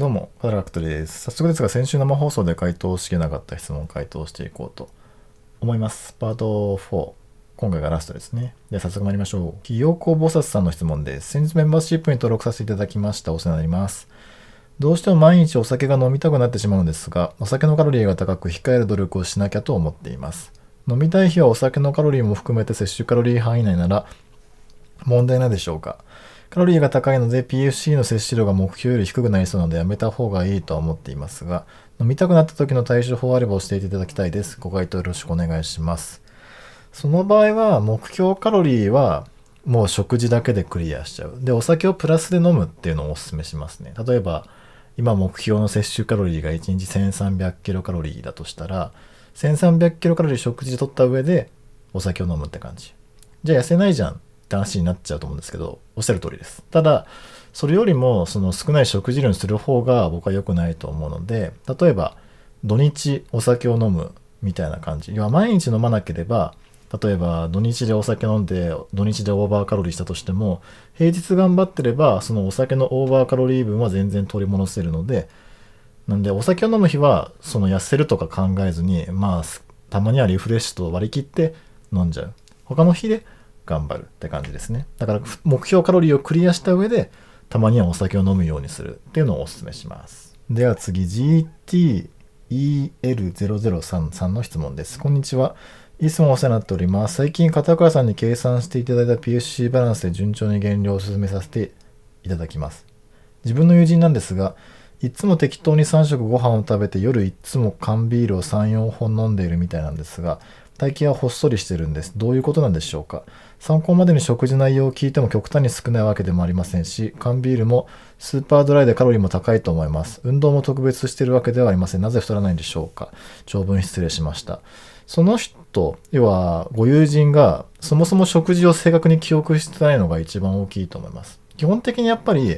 どうも、カララクトリです。早速ですが、先週生放送で回答しきれなかった質問を回答していこうと思います。パート4。今回がラストですね。では早速参りましょう。企業公菩薩さんの質問です。先日メンバーシップに登録させていただきました。お世話になります。どうしても毎日お酒が飲みたくなってしまうのですが、お酒のカロリーが高く控える努力をしなきゃと思っています。飲みたい日はお酒のカロリーも含めて摂取カロリー範囲内なら問題ないでしょうかカロリーが高いので PFC の摂取量が目標より低くなりそうなのでやめた方がいいとは思っていますが、飲みたくなった時の対処法あれば教えていただきたいです。ご回答よろしくお願いします。その場合は目標カロリーはもう食事だけでクリアしちゃう。で、お酒をプラスで飲むっていうのをお勧めしますね。例えば、今目標の摂取カロリーが1日1300キロカロリーだとしたら、1300キロカロリー食事で取った上でお酒を飲むって感じ。じゃあ痩せないじゃんって話になっちゃうと思うんですけど、おっしゃる通りです。ただ、それよりも、その少ない食事量にする方が僕は良くないと思うので、例えば、土日お酒を飲むみたいな感じ。要は毎日飲まなければ、例えば土日でお酒飲んで土日でオーバーカロリーしたとしても平日頑張ってればそのお酒のオーバーカロリー分は全然取り戻せるのでなんでお酒を飲む日はその痩せるとか考えずにまあたまにはリフレッシュと割り切って飲んじゃう他の日で頑張るって感じですね。だから目標カロリーをクリアした上で、たまにはお酒を飲むようにするっていうのをおすすめします。では次、GTEL0033 の質問です。こんにちは。いつもお世話になっております。最近、片倉さんに計算していただいた PSC バランスで順調に減量を進めさせていただきます。自分の友人なんですが、いつも適当に3食ご飯を食べて夜いつも缶ビールを3、4本飲んでいるみたいなんですが、体型はほっそりしてるんです。どういうことなんでしょうか。参考までに食事内容を聞いても極端に少ないわけでもありませんし、缶ビールもスーパードライでカロリーも高いと思います。運動も特別してるわけではありません。なぜ太らないんでしょうか。長文失礼しました。その人、要はご友人がそもそも食事を正確に記憶してないのが一番大きいと思います。基本的にやっぱり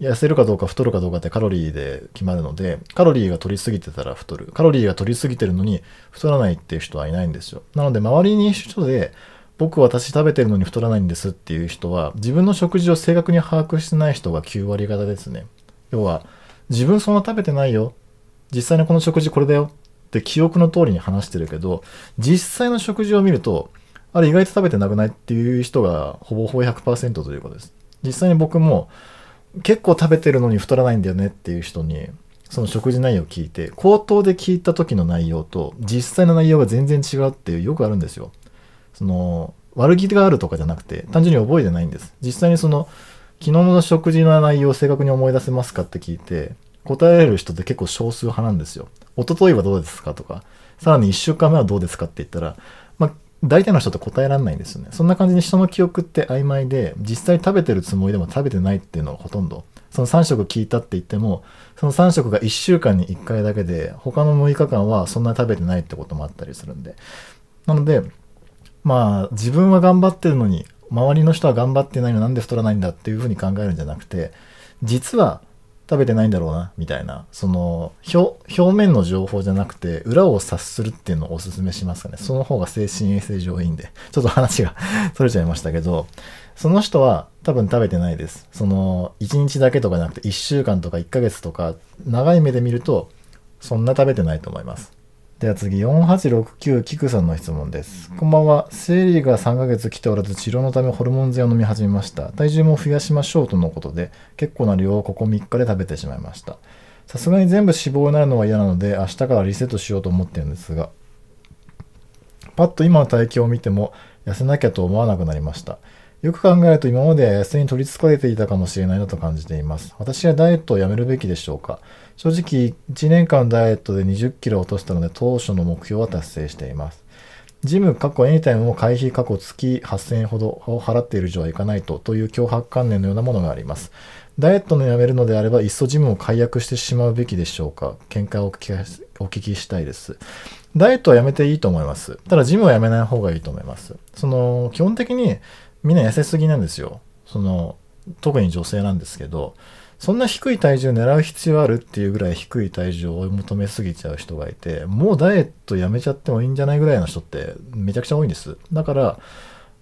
痩せるかどうか太るかどうかってカロリーで決まるので、カロリーが取りすぎてたら太る。カロリーが取りすぎてるのに太らないっていう人はいないんですよ。なので、周りに人で、僕私食べてるのに太らないんですっていう人は、自分の食事を正確に把握してない人が9割方ですね。要は、自分そんな食べてないよ。実際にこの食事これだよって記憶の通りに話してるけど、実際の食事を見ると、あれ意外と食べてなくないっていう人がほぼほぼ100%ということです。実際に僕も、結構食べてるのに太らないんだよねっていう人にその食事内容を聞いて口頭で聞いた時の内容と実際の内容が全然違うっていうよくあるんですよその悪気があるとかじゃなくて単純に覚えてないんです実際にその昨日の食事の内容を正確に思い出せますかって聞いて答える人って結構少数派なんですよ一昨日はどうですかとかさらに1週間目はどうですかって言ったら大体の人って答えられないんですよね。そんな感じに人の記憶って曖昧で、実際食べてるつもりでも食べてないっていうのはほとんど。その3食聞いたって言っても、その3食が1週間に1回だけで、他の6日間はそんなに食べてないってこともあったりするんで。なので、まあ自分は頑張ってるのに、周りの人は頑張ってないのなんで太らないんだっていうふうに考えるんじゃなくて、実は食べてないんだろうな、みたいな、その表、表面の情報じゃなくて、裏を察するっていうのをお勧めしますかね。その方が精神衛生上いいんで。ちょっと話がそ れちゃいましたけど、その人は多分食べてないです。その、1日だけとかじゃなくて、1週間とか1ヶ月とか、長い目で見ると、そんな食べてないと思います。では次、4869キクさんの質問です。こんばんは。生理が3ヶ月来ておらず治療のためホルモン剤を飲み始めました。体重も増やしましょうとのことで、結構な量をここ3日で食べてしまいました。さすがに全部脂肪になるのは嫌なので、明日からリセットしようと思ってるんですが、パッと今の体型を見ても痩せなきゃと思わなくなりました。よく考えると今までは痩せに取りつかれていたかもしれないなと感じています。私はダイエットをやめるべきでしょうか正直1年間ダイエットで2 0キロ落としたので当初の目標は達成しています。ジム、過去エニタイムも会費過去月8000円ほどを払っている以上はいかないとという脅迫観念のようなものがあります。ダイエットのやめるのであれば、いっそジムを解約してしまうべきでしょうか見解をお聞きしたいです。ダイエットはやめていいと思います。ただ、ジムはやめない方がいいと思います。その、基本的にみんな痩せすぎなんですよ。その、特に女性なんですけど、そんな低い体重狙う必要あるっていうぐらい低い体重を追い求めすぎちゃう人がいて、もうダイエットやめちゃってもいいんじゃないぐらいの人ってめちゃくちゃ多いんです。だから、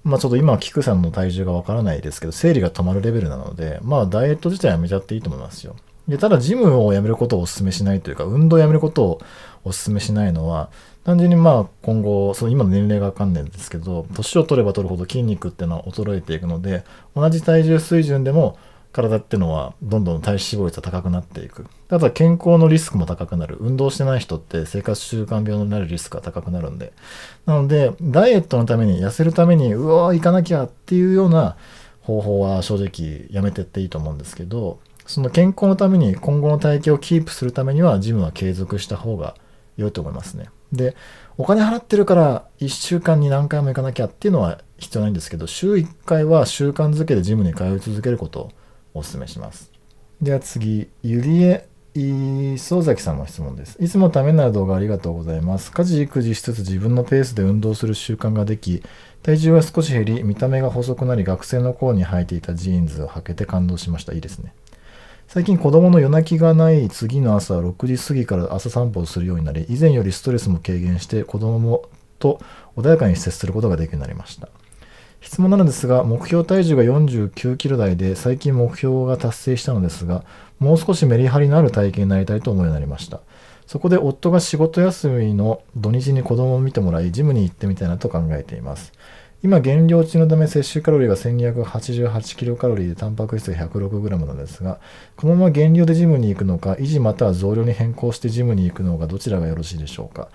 まあちょっと今は菊さんの体重がわからないですけど、生理が止まるレベルなので、まあダイエット自体やめちゃっていいと思いますよ。でただジムをやめることをお勧めしないというか、運動をやめることをお勧めしないのは、単純にまあ今後、その今の年齢がわかんないんですけど、年を取れば取るほど筋肉っていうのは衰えていくので、同じ体重水準でも体ってのはどんどん体脂肪率が高くなっていく。あとは健康のリスクも高くなる。運動してない人って生活習慣病になるリスクが高くなるんで。なので、ダイエットのために、痩せるために、うわ行かなきゃっていうような方法は正直やめてっていいと思うんですけど、その健康のために今後の体型をキープするためにはジムは継続した方が良いと思いますね。で、お金払ってるから1週間に何回も行かなきゃっていうのは必要ないんですけど、週1回は習慣づけでジムに通い続けること。おすすめします。では次、ゆりえ磯崎さんの質問です。いつもためになる動画ありがとうございます。家事育児しつつ自分のペースで運動する習慣ができ、体重は少し減り、見た目が細くなり、学生の頃に履いていたジーンズを履けて感動しました。いいですね。最近子供の夜泣きがない次の朝6時過ぎから朝散歩をするようになり、以前よりストレスも軽減して子供もと穏やかに接することができるようになりました。質問なのですが、目標体重が49キロ台で、最近目標が達成したのですが、もう少しメリハリのある体型になりたいと思うようになりました。そこで夫が仕事休みの土日に子供を見てもらい、ジムに行ってみたいなと考えています。今、減量中のため摂取カロリーが1288キロカロリーで、タンパク質が106グラムなんですが、このまま減量でジムに行くのか、維持または増量に変更してジムに行くのがどちらがよろしいでしょうか。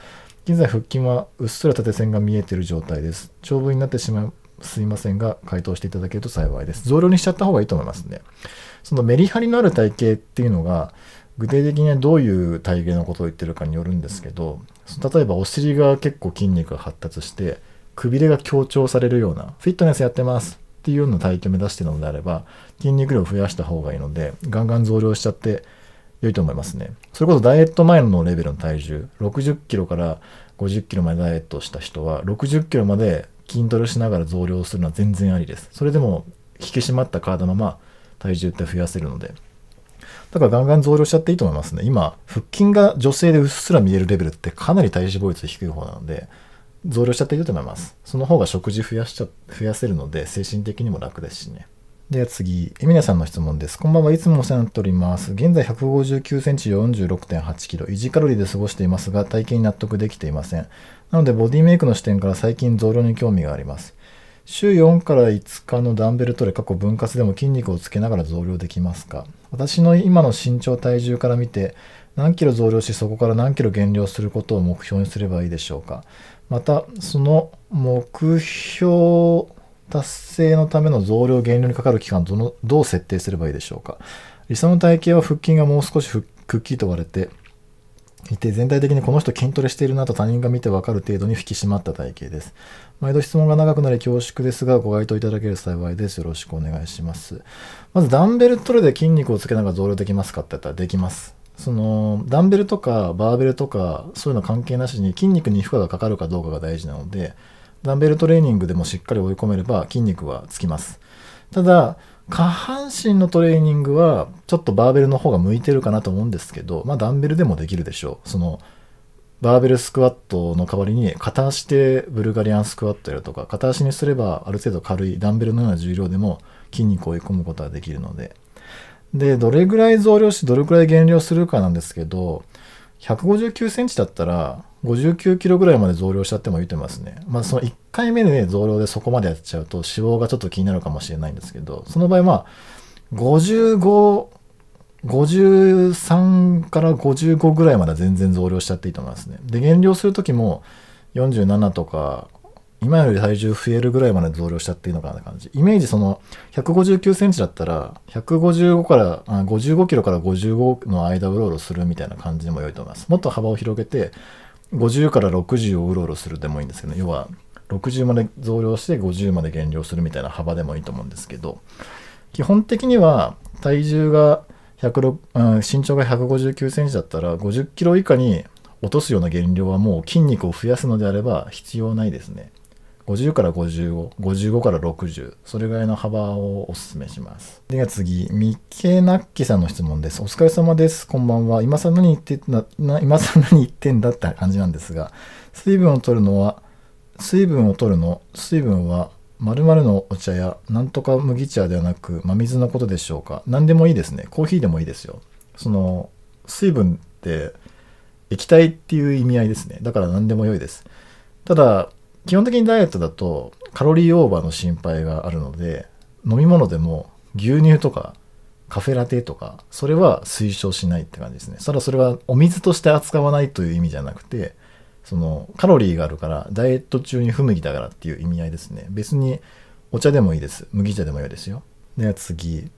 現在腹筋はうっすら縦線が見えている状態です。長文になってしますいませんが、回答していただけると幸いです。増量にしちゃった方がいいと思いますね。そのメリハリのある体型っていうのが、具体的にはどういう体型のことを言ってるかによるんですけど、例えばお尻が結構筋肉が発達して、くびれが強調されるような、フィットネスやってますっていうような体型を目指してるのであれば、筋肉量を増やした方がいいので、ガンガン増量しちゃって、良いと思いますね。それこそダイエット前のレベルの体重、60キロから50キロまでダイエットした人は、60キロまで筋トレしながら増量するのは全然ありです。それでも引き締まった体のまま体重って増やせるので。だからガンガン増量しちゃっていいと思いますね。今、腹筋が女性でうっすら見えるレベルってかなり体脂肪率低い方なので、増量しちゃっていいと思います。その方が食事増やしちゃ、増やせるので、精神的にも楽ですしね。では次、エミナさんの質問です。こんばんはいつもお世話になっております。現在159センチ46.8キロ、維持カロリーで過ごしていますが、体型に納得できていません。なので、ボディメイクの視点から最近増量に興味があります。週4から5日のダンベルトレ過去分割でも筋肉をつけながら増量できますか私の今の身長体重から見て何キロ増量しそこから何キロ減量することを目標にすればいいでしょうかまたその目標達成のための増量減量にかかる期間どのどう設定すればいいでしょうか理想の体型は腹筋がもう少しくっきりと割れていて、全体的にこの人筋トレしているなと他人が見てわかる程度に引き締まった体型です。毎度質問が長くなり恐縮ですが、ご回答いただける幸いです。よろしくお願いします。まず、ダンベルトレで筋肉をつけながら増量できますかって言ったらできます。その、ダンベルとかバーベルとか、そういうの関係なしに筋肉に負荷がかかるかどうかが大事なので、ダンベルトレーニングでもしっかり追い込めれば筋肉はつきます。ただ、下半身のトレーニングはちょっとバーベルの方が向いてるかなと思うんですけど、まあ、ダンベルでもできるでしょうそのバーベルスクワットの代わりに片足でブルガリアンスクワットやるとか片足にすればある程度軽いダンベルのような重量でも筋肉を追い込むことができるのででどれぐらい増量してどれぐらい減量するかなんですけど1 5 9センチだったら59キロぐらいまで増量しちゃっても言ってますね。まあ、その1回目で、ね、増量でそこまでやっちゃうと脂肪がちょっと気になるかもしれないんですけど、その場合まあ、55、53から55ぐらいまで全然増量しちゃっていいと思いますね。で、減量するときも47とか、今より体重増えるぐらいまで増量しちゃっていいのかなって感じ。イメージその、159センチだったら、155から、55キロから55の間うろうろするみたいな感じでも良いと思います。もっと幅を広げて、50から60をうろうろするでもいいんですけど、ね、要は60まで増量して50まで減量するみたいな幅でもいいと思うんですけど基本的には体重が106、うん、身長が159センチだったら50キロ以下に落とすような減量はもう筋肉を増やすのであれば必要ないですね。50から55、55から60、それぐらいの幅をお勧めします。では次、ミッケナッキさんの質問です。お疲れ様です。こんばんは。今更何言ってな、な今更何言ってんだって感じなんですが、水分を取るのは、水分を取るの、水分は、〇〇のお茶や、なんとか麦茶ではなく、真水のことでしょうか。何でもいいですね。コーヒーでもいいですよ。その、水分って液体っていう意味合いですね。だから何でも良いです。ただ、基本的にダイエットだとカロリーオーバーの心配があるので飲み物でも牛乳とかカフェラテとかそれは推奨しないって感じですねただそれはお水として扱わないという意味じゃなくてそのカロリーがあるからダイエット中に不麦だからっていう意味合いですね別にお茶でもいいです麦茶でもいいですよで次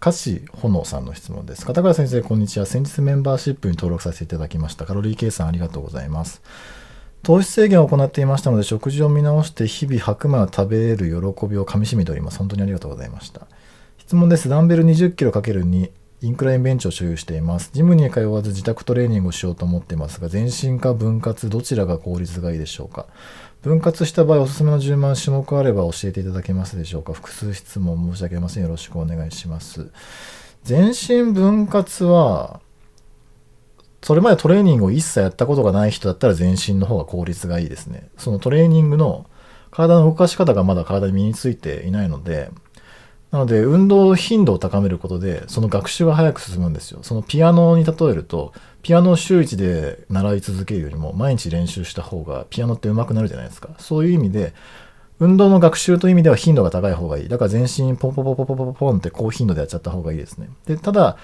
菓子炎さんの質問です。片倉先生、こんにちは。先日メンバーシップに登録させていただきました。カロリー計算ありがとうございます。糖質制限を行っていましたので食事を見直して日々白米を食べれる喜びをかみしめております本当にありがとうございました質問ですダンベル 20kg×2 インクラインベンチを所有していますジムに通わず自宅トレーニングをしようと思っていますが全身か分割どちらが効率がいいでしょうか分割した場合おすすめの10万種目あれば教えていただけますでしょうか複数質問申し訳ありませんよろしくお願いします全身分割はそれまでトレーニングを一切やったことがない人だったら全身の方が効率がいいですね。そのトレーニングの体の動かし方がまだ体に身についていないので、なので運動頻度を高めることで、その学習が早く進むんですよ。そのピアノに例えると、ピアノを週一で習い続けるよりも毎日練習した方がピアノって上手くなるじゃないですか。そういう意味で、運動の学習という意味では頻度が高い方がいい。だから全身ポンポンポンポンポンポンって高頻度でやっちゃった方がいいですね。で、ただ、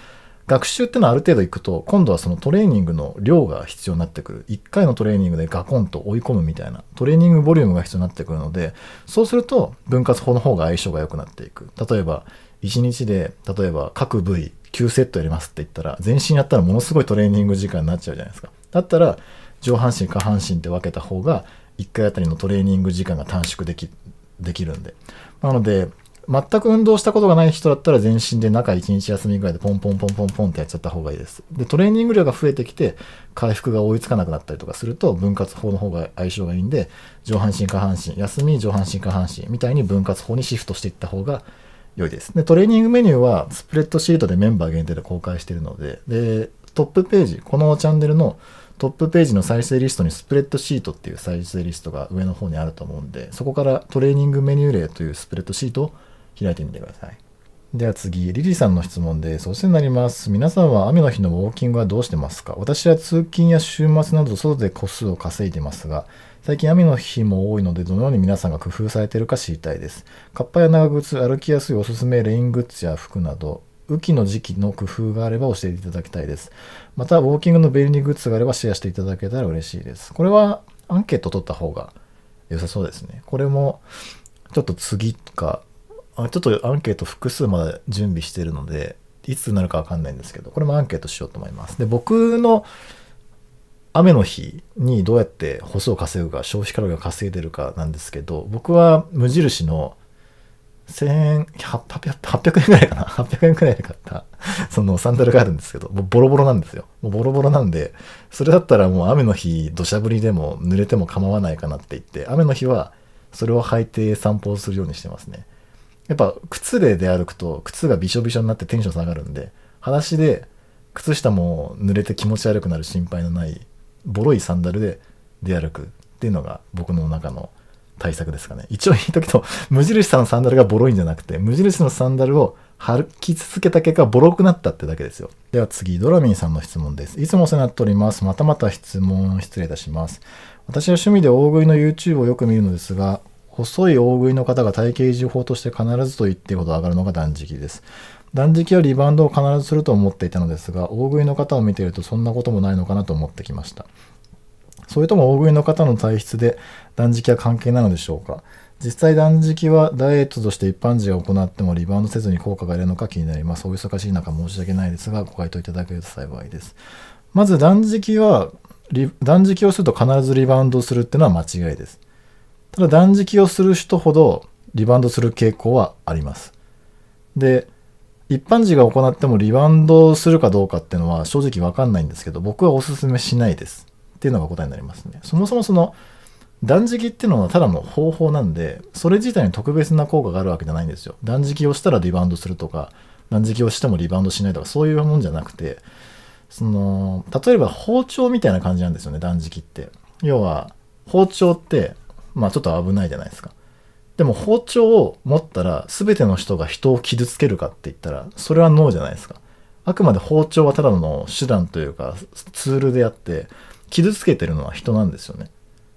学習ってのはある程度いくと、今度はそのトレーニングの量が必要になってくる。1回のトレーニングでガコンと追い込むみたいな、トレーニングボリュームが必要になってくるので、そうすると分割法の方が相性が良くなっていく。例えば、1日で、例えば各部位9セットやりますって言ったら、全身やったらものすごいトレーニング時間になっちゃうじゃないですか。だったら、上半身、下半身って分けた方が、1回あたりのトレーニング時間が短縮できできるんで。なので、全く運動したことがない人だったら全身で中1日休みぐらいでポンポンポンポンポンってやっちゃった方がいいです。で、トレーニング量が増えてきて回復が追いつかなくなったりとかすると分割法の方が相性がいいんで、上半身下半身、休み上半身下半身みたいに分割法にシフトしていった方が良いです。で、トレーニングメニューはスプレッドシートでメンバー限定で公開しているので、で、トップページ、このチャンネルのトップページの再生リストにスプレッドシートっていう再生リストが上の方にあると思うんで、そこからトレーニングメニュー例というスプレッドシートを開いてみてください。では次、リリーさんの質問です。お世話になります。皆さんは雨の日のウォーキングはどうしてますか私は通勤や週末など外で個数を稼いでますが、最近雨の日も多いので、どのように皆さんが工夫されているか知りたいです。カッパや長靴、歩きやすいおすすめレイングッズや服など、雨季の時期の工夫があれば教えていただきたいです。また、ウォーキングの便利グッズがあればシェアしていただけたら嬉しいです。これはアンケート取った方が良さそうですね。これも、ちょっと次かあちょっとアンケート複数まで準備してるので、いつになるかわかんないんですけど、これもアンケートしようと思います。で、僕の雨の日にどうやって歩数を稼ぐか、消費カロリーを稼いでるかなんですけど、僕は無印の1000円、800円くらいかな ?800 円くらいで買ったそのサンダルがあるんですけど、もうボロボロなんですよ。もうボロボロなんで、それだったらもう雨の日、土砂降りでも濡れても構わないかなって言って、雨の日はそれを履いて散歩をするようにしてますね。やっぱ靴で出歩くと靴がびしょびしょになってテンション下がるんで裸足で靴下も濡れて気持ち悪くなる心配のないボロいサンダルで出歩くっていうのが僕の中の対策ですかね一応言いとくと無印さんのサンダルがボロいんじゃなくて無印のサンダルを歩き続けた結果ボロくなったってだけですよでは次ドラミンさんの質問ですいつもお世話になっておりますまたまた質問失礼いたします私は趣味で大食いの YouTube をよく見るのですが細い大食いの方が体型維持法として必ずと言っていほど上がるのが断食です。断食はリバウンドを必ずすると思っていたのですが、大食いの方を見ているとそんなこともないのかなと思ってきました。それとも大食いの方の体質で断食は関係なのでしょうか実際断食はダイエットとして一般人が行ってもリバウンドせずに効果が得るのか気になります。お忙しい中申し訳ないですが、ご回答いただけると幸いです。まず断食は、断食をすると必ずリバウンドするっていうのは間違いです。ただ断食をする人ほどリバウンドする傾向はあります。で、一般人が行ってもリバウンドするかどうかっていうのは正直わかんないんですけど、僕はおすすめしないです。っていうのが答えになりますね。そもそもその断食っていうのはただの方法なんで、それ自体に特別な効果があるわけじゃないんですよ。断食をしたらリバウンドするとか、断食をしてもリバウンドしないとか、そういうもんじゃなくて、その、例えば包丁みたいな感じなんですよね、断食って。要は、包丁ってまあちょっと危ないじゃないですか。でも包丁を持ったら全ての人が人を傷つけるかって言ったらそれはノーじゃないですか。あくまで包丁はただの手段というかツールであって傷つけてるのは人なんですよね。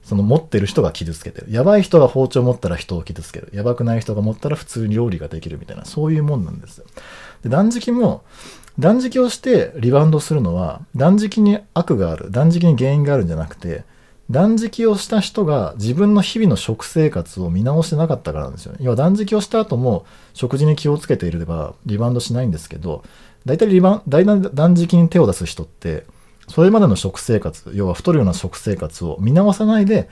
その持ってる人が傷つけてる。やばい人が包丁持ったら人を傷つける。やばくない人が持ったら普通に料理ができるみたいな、そういうもんなんですよ。で、断食も、断食をしてリバウンドするのは、断食に悪がある、断食に原因があるんじゃなくて、断食をした人が自分の日々の食生活を見直してなかったからなんですよね。要は断食をした後も食事に気をつけていればリバウンドしないんですけど、大体リバン、大体断食に手を出す人って、それまでの食生活、要は太るような食生活を見直さないで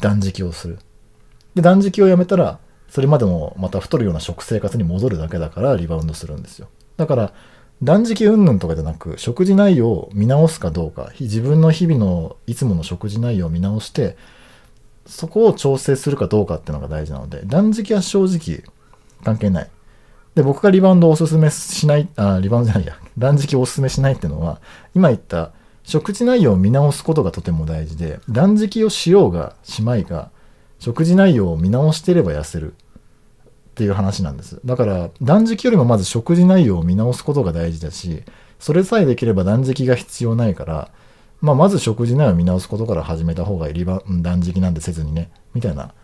断食をする。で、断食をやめたら、それまでもまた太るような食生活に戻るだけだからリバウンドするんですよ。だから、断食云々とかじゃなく、食事内容を見直すかどうか、自分の日々のいつもの食事内容を見直して、そこを調整するかどうかっていうのが大事なので、断食は正直関係ない。で、僕がリバウンドをおすすめしない、あ、リバウンドじゃないや、断食をおすすめしないっていうのは、今言った食事内容を見直すことがとても大事で、断食をしようがしまいが、食事内容を見直してれば痩せる。っていう話なんです。だから、断食よりもまず食事内容を見直すことが大事だし、それさえできれば断食が必要ないから、まあ、まず食事内容を見直すことから始めた方がいい、断食なんてせずにね、みたいな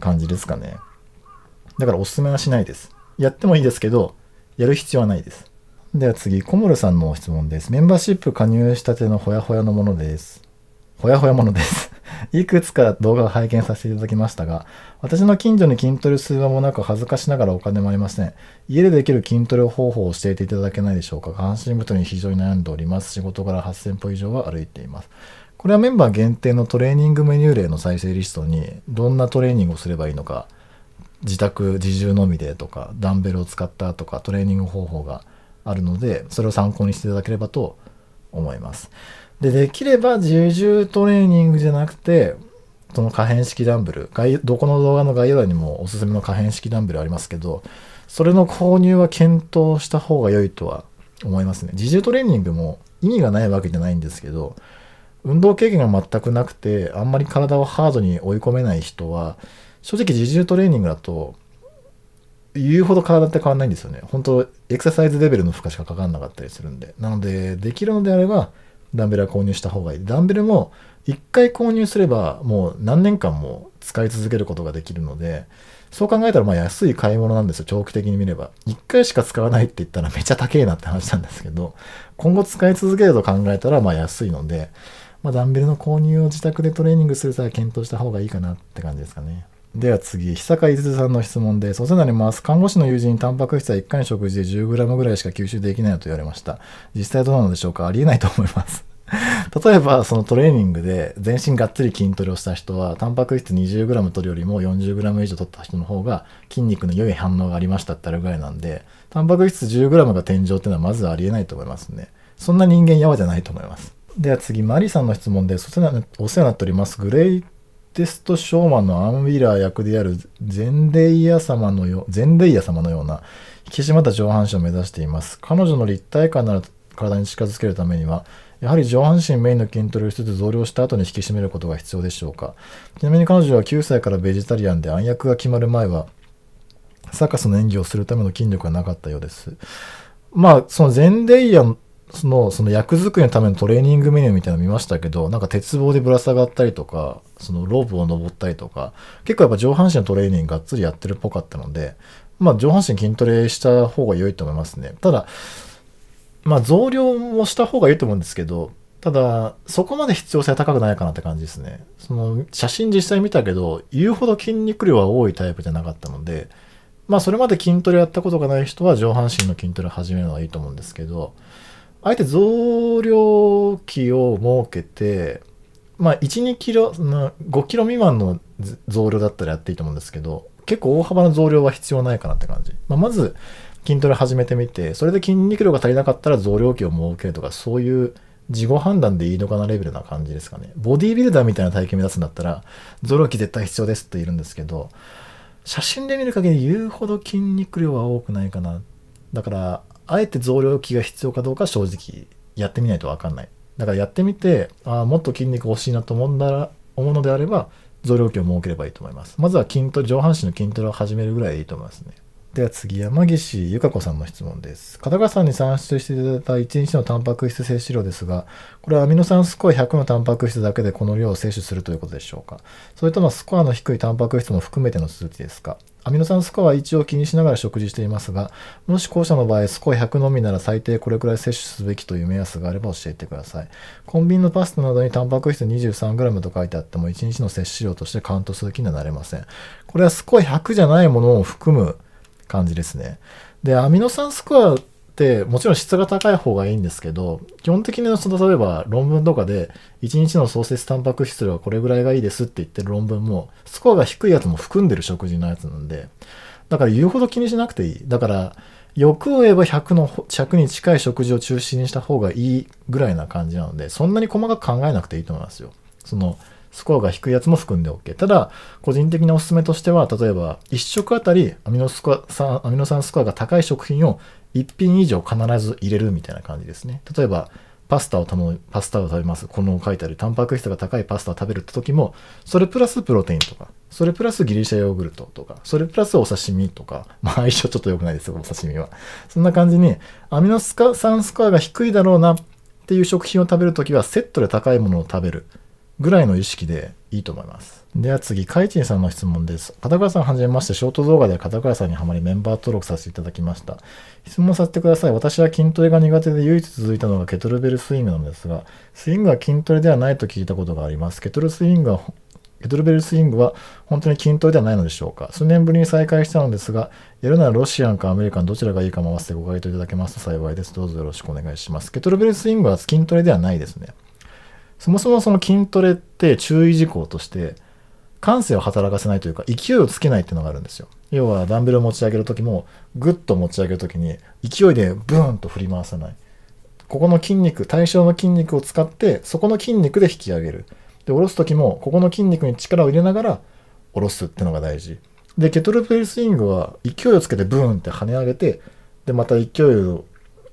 感じですかね。だからおすすめはしないです。やってもいいですけど、やる必要はないです。では次、小室さんの質問です。メンバーシップ加入したてのほやほやのものです。ほやほやものですいくつか動画を拝見させていただきましたが、私の近所に筋トレする間もなく恥ずかしながらお金もありません。家でできる筋トレ方法を教えていただけないでしょうか。下半身太りに非常に悩んでおります。仕事から8000歩以上は歩いています。これはメンバー限定のトレーニングメニュー例の再生リストに、どんなトレーニングをすればいいのか、自宅、自重のみでとか、ダンベルを使ったとか、トレーニング方法があるので、それを参考にしていただければと思います。で、できれば自重トレーニングじゃなくて、その可変式ダンブル、どこの動画の概要欄にもおすすめの可変式ダンブルありますけど、それの購入は検討した方が良いとは思いますね。自重トレーニングも意味がないわけじゃないんですけど、運動経験が全くなくて、あんまり体をハードに追い込めない人は、正直自重トレーニングだと、言うほど体って変わんないんですよね。本当エクササイズレベルの負荷しかかかんなかったりするんで。なので、できるのであれば、ダンベルは購入した方がいい。ダンベルも1回購入すればもう何年間も使い続けることができるので、そう考えたらまあ安い買い物なんですよ、長期的に見れば。1回しか使わないって言ったらめちゃ高えなって話なんですけど、今後使い続けると考えたらまあ安いので、まあ、ダンベルの購入を自宅でトレーニングする際は検討した方がいいかなって感じですかね。では次、久坂伊豆さんの質問です。お世話になります。看護師の友人にタンパク質は1回の食事で 10g ぐらいしか吸収できないと言われました。実際どうなのでしょうかありえないと思います。例えば、そのトレーニングで全身がっつり筋トレをした人は、タンパク質 20g 取るよりも 40g 以上取った人の方が筋肉の良い反応がありましたってあるぐらいなんで、タンパク質 10g が天井っていうのはまずありえないと思いますね。そんな人間やわじゃないと思います。では次、マリさんの質問です。お世話になっております。グレイテストショーマンのアン・ウィラー役であるゼンデイヤ様のよゼンデイヤ様のような引き締まった上半身を目指しています。彼女の立体感のある体に近づけるためには、やはり上半身メインの筋トレをしつつ増量した後に引き締めることが必要でしょうか。ちなみに彼女は9歳からベジタリアンで暗躍が決まる前は、サーカスの演技をするための筋力がなかったようです。まあ、そのゼンデイヤその、その役作りのためのトレーニングメニューみたいなの見ましたけど、なんか鉄棒でぶら下がったりとか、そのロープを登ったりとか、結構やっぱ上半身のトレーニングがっつりやってるっぽかったので、まあ上半身筋トレした方が良いと思いますね。ただ、まあ増量もした方がいいと思うんですけど、ただ、そこまで必要性は高くないかなって感じですね。その、写真実際見たけど、言うほど筋肉量は多いタイプじゃなかったので、まあそれまで筋トレやったことがない人は上半身の筋トレを始めるのはいいと思うんですけど、あえて増量期を設けて、まあ、1、2キロ、5キロ未満の増量だったらやっていいと思うんですけど、結構大幅な増量は必要ないかなって感じ。まあ、まず、筋トレ始めてみて、それで筋肉量が足りなかったら増量期を設けるとか、そういう自己判断でいいのかなレベルな感じですかね。ボディービルダーみたいな体験目指すんだったら、増量期絶対必要ですって言うんですけど、写真で見る限り言うほど筋肉量は多くないかな。だから、あえて増量期が必要かどうか正直やってみないと分かんない。だからやってみて、あもっと筋肉欲しいなと思うんだら思うのであれば、増量期を設ければいいと思います。まずは筋トレ、上半身の筋トレを始めるぐらいでいいと思いますね。では次、山岸由香子さんの質問です。片川さんに算出していただいた1日のタンパク質摂取量ですが、これはアミノ酸スコア100のタンパク質だけでこの量を摂取するということでしょうかそれともスコアの低いタンパク質も含めての数値ですかアミノ酸スコアは一応気にしながら食事していますが、もし後者の場合、スコア100のみなら最低これくらい摂取すべきという目安があれば教えてください。コンビニのパスタなどにタンパク質 23g と書いてあっても1日の摂取量としてカウントする気にはなれません。これはスコア100じゃないものを含む感じですね。で、アミノ酸スコアってもちろん質が高い方がいいんですけど、基本的にその例えば論文とかで1日の創設タンパク質量はこれぐらいがいいですって言ってる論文も、スコアが低いやつも含んでる食事のやつなんで、だから言うほど気にしなくていい。だから、欲を言えば100の、100に近い食事を中心にした方がいいぐらいな感じなので、そんなに細かく考えなくていいと思いますよ。その、スコアが低いやつも含んで OK。ただ、個人的なおすすめとしては、例えば、1食あたりアミノスコアアミノ酸スコアが高い食品を1品以上必ず入れるみたいな感じですね。例えば、パスタを頼む、パスタを食べます。この書いてある、タンパク質が高いパスタを食べるって時も、それプラスプロテインとか、それプラスギリシャヨーグルトとか、それプラスお刺身とか、まあ相性ちょっと良くないですよ、お刺身は。そんな感じに、アミノ酸スコアが低いだろうなっていう食品を食べるときは、セットで高いものを食べる。ぐらいの意識でいいと思います。では次、カイチンさんの質問です。片倉さんはじめまして、ショート動画で片倉さんにはまりメンバー登録させていただきました。質問させてください。私は筋トレが苦手で唯一続いたのがケトルベルスイングなのですが、スイングは筋トレではないと聞いたことがあります。ケトルスイングはケトルベルスイングは本当に筋トレではないのでしょうか数年ぶりに再開したのですが、やるならロシアンかアメリカンどちらがいいか回してご回答いただけますと幸いです。どうぞよろしくお願いします。ケトルベルスイングは筋トレではないですね。そもそもその筋トレって注意事項として、感性を働かせないというか、勢いをつけないっていうのがあるんですよ。要は、ダンベルを持ち上げるときも、ぐっと持ち上げるときに、勢いでブーンと振り回さない。ここの筋肉、対象の筋肉を使って、そこの筋肉で引き上げる。で、下ろすときも、ここの筋肉に力を入れながら、下ろすってのが大事。で、ケトルプレスイングは、勢いをつけてブーンって跳ね上げて、で、また勢いを、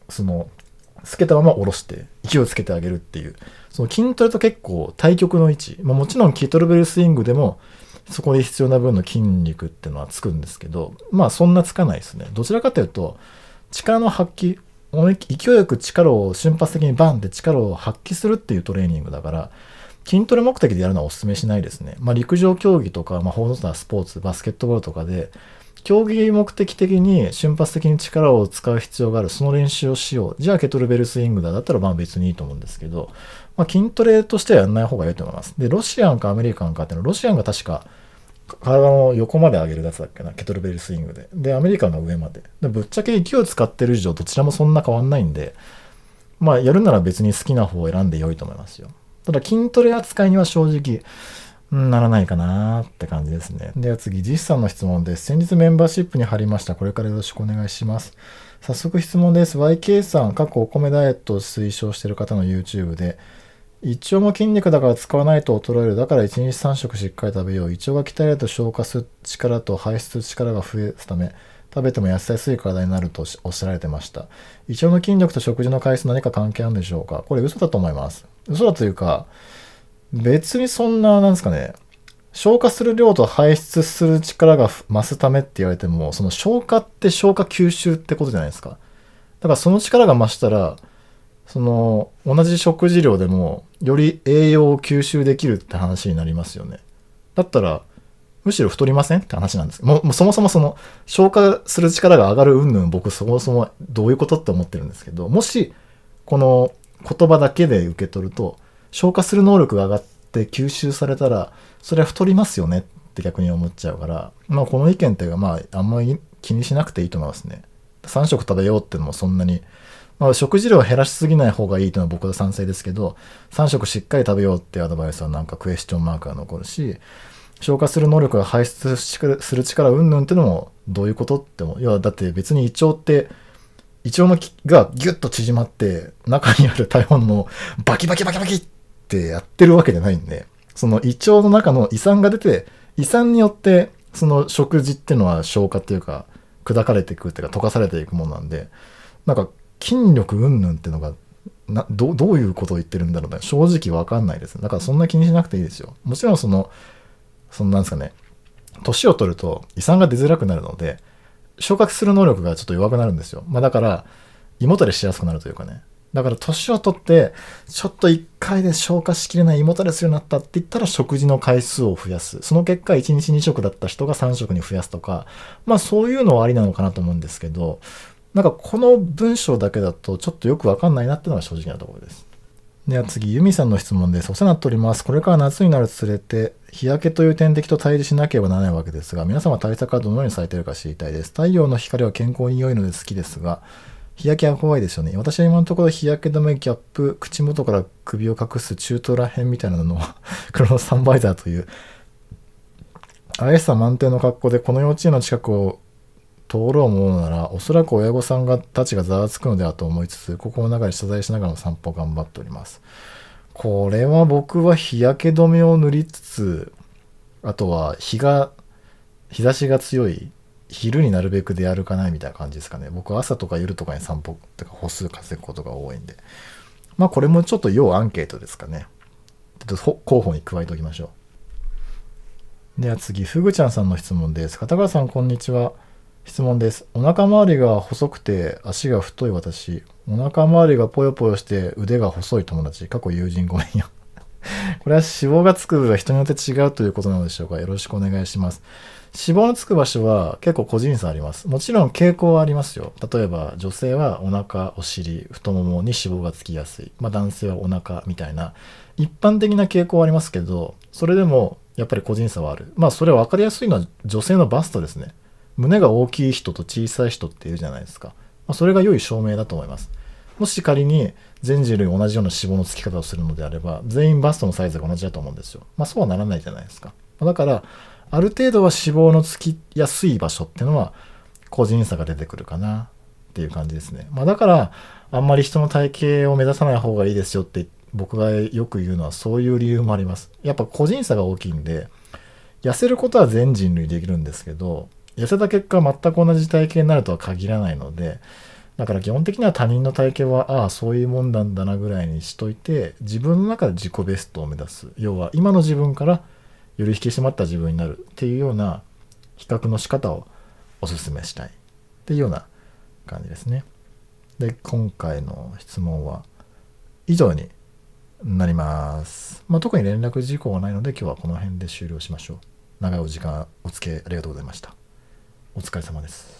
その、つけたまま下ろして、勢いをつけてあげるっていう。その筋トレと結構対極の位置、まあ、もちろんキトルベルスイングでもそこで必要な分の筋肉ってのはつくんですけどまあそんなつかないですねどちらかというと力の発揮勢いよく力を瞬発的にバンって力を発揮するっていうトレーニングだから筋トレ目的でやるのはお勧めしないですね、まあ、陸上競技とか、まあ、ほとんスポーツバスケットボールとかで競技目的的に瞬発的に力を使う必要があるその練習をしようじゃあケトルベルスイングだだったらまあ別にいいと思うんですけどまあ、筋トレとしてはやんない方が良いと思います。で、ロシアンかアメリカンかっていうのは、ロシアンが確か体の横まで上げるやつだっけな、ケトルベルスイングで。で、アメリカンが上まで。でぶっちゃけ勢いを使ってる以上、どちらもそんな変わんないんで、まあ、やるなら別に好きな方を選んで良いと思いますよ。ただ、筋トレ扱いには正直、ならないかなって感じですね。では次、ジスさんの質問です。先日メンバーシップに貼りました。これからよろしくお願いします。早速質問です。YK さん、過去お米ダイエットを推奨している方の YouTube で、胃腸も筋肉だから使わないと衰える。だから1日3食しっかり食べよう。胃腸が鍛えると消化する力と排出力が増えるため、食べても痩せやすい体になるとおっしゃられてました。胃腸の筋力と食事の回数何か関係あるんでしょうかこれ嘘だと思います。嘘だというか、別にそんな、なんですかね、消化する量と排出する力が増すためって言われても、その消化って消化吸収ってことじゃないですか。だからその力が増したら、その同じ食事量でもより栄養を吸収できるって話になりますよね。だったらむしろ太りませんって話なんですもうそもそもその消化する力が上がる云々僕そもそもどういうことって思ってるんですけどもしこの言葉だけで受け取ると消化する能力が上がって吸収されたらそれは太りますよねって逆に思っちゃうからまあこの意見っていうかまああんまり気にしなくていいと思いますね。3食食べようってのもそんなにまあ、食事量を減らしすぎない方がいいというのは僕は賛成ですけど3食しっかり食べようっていうアドバイスはなんかクエスチョンマークが残るし消化する能力が排出する力うんぬんってのもどういうことっても要はだって別に胃腸って胃腸のきがギュッと縮まって中にある体温もバキバキバキバキってやってるわけじゃないんでその胃腸の中の胃酸が出て胃酸によってその食事っていうのは消化っていうか砕かれていくっていうか溶かされていくものなんでなんか筋力云々ってのがなどどういうことを言ってるんだろうね正直わかんないですだからそんな気にしなくていいですよもちろんそのそのなんですかね年を取ると胃酸が出づらくなるので昇格する能力がちょっと弱くなるんですよ、まあ、だから胃もたれしやすくなるというかねだから年を取ってちょっと1回で消化しきれない胃もたれするようになったって言ったら食事の回数を増やすその結果1日2食だった人が3食に増やすとかまあそういうのはありなのかなと思うんですけどなんかこの文章だけだとちょっとよくわかんないなっていうのが正直なところです。では次、ユミさんの質問です。お世話になっております。これから夏になるとつれて、日焼けという点滴と対峙しなければならないわけですが、皆様対策はどのようにされているか知りたいです。太陽の光は健康に良いので好きですが、日焼けは怖いですよね。私は今のところ日焼け止め、ギャップ、口元から首を隠す中トら編みたいなのを クロノサンバイザーという、怪しさ満点の格好でこの幼稚園の近くを通ろうものなら、おそらく親御さんがたちがざわつくのではと思いつつ、心の中で謝罪しながらの散歩頑張っております。これは僕は日焼け止めを塗りつつ、あとは日が、日差しが強い昼になるべく出歩かないみたいな感じですかね。僕は朝とか夜とかに散歩とか歩数稼ぐことが多いんで。まあこれもちょっと要アンケートですかね。ちょっと候補に加えておきましょう。では次、ふぐちゃんさんの質問です。片川さん、こんにちは。質問です。お腹周りが細くて足が太い私。お腹周りがぽよぽよして腕が細い友達。過去友人ごめんよ これは脂肪がつく部が人によって違うということなのでしょうかよろしくお願いします。脂肪のつく場所は結構個人差あります。もちろん傾向はありますよ。例えば女性はお腹、お尻、太ももに脂肪がつきやすい。まあ男性はお腹みたいな。一般的な傾向はありますけど、それでもやっぱり個人差はある。まあそれ分かりやすいのは女性のバストですね。胸が大きい人と小さい人っているじゃないですか。まあ、それが良い証明だと思います。もし仮に全人類同じような脂肪の付き方をするのであれば、全員バストのサイズが同じだと思うんですよ。まあそうはならないじゃないですか。だから、ある程度は脂肪の付きやすい場所っていうのは、個人差が出てくるかなっていう感じですね。まあだから、あんまり人の体型を目指さない方がいいですよって僕がよく言うのはそういう理由もあります。やっぱ個人差が大きいんで、痩せることは全人類できるんですけど、痩せた結果全く同じ体型になるとは限らないので、だから基本的には他人の体型は、ああ、そういうもんなんだなぐらいにしといて、自分の中で自己ベストを目指す。要は、今の自分からより引き締まった自分になるっていうような比較の仕方をお勧めしたいっていうような感じですね。で、今回の質問は以上になります。まあ、特に連絡事項はないので今日はこの辺で終了しましょう。長いお時間お付き合いありがとうございました。お疲れ様です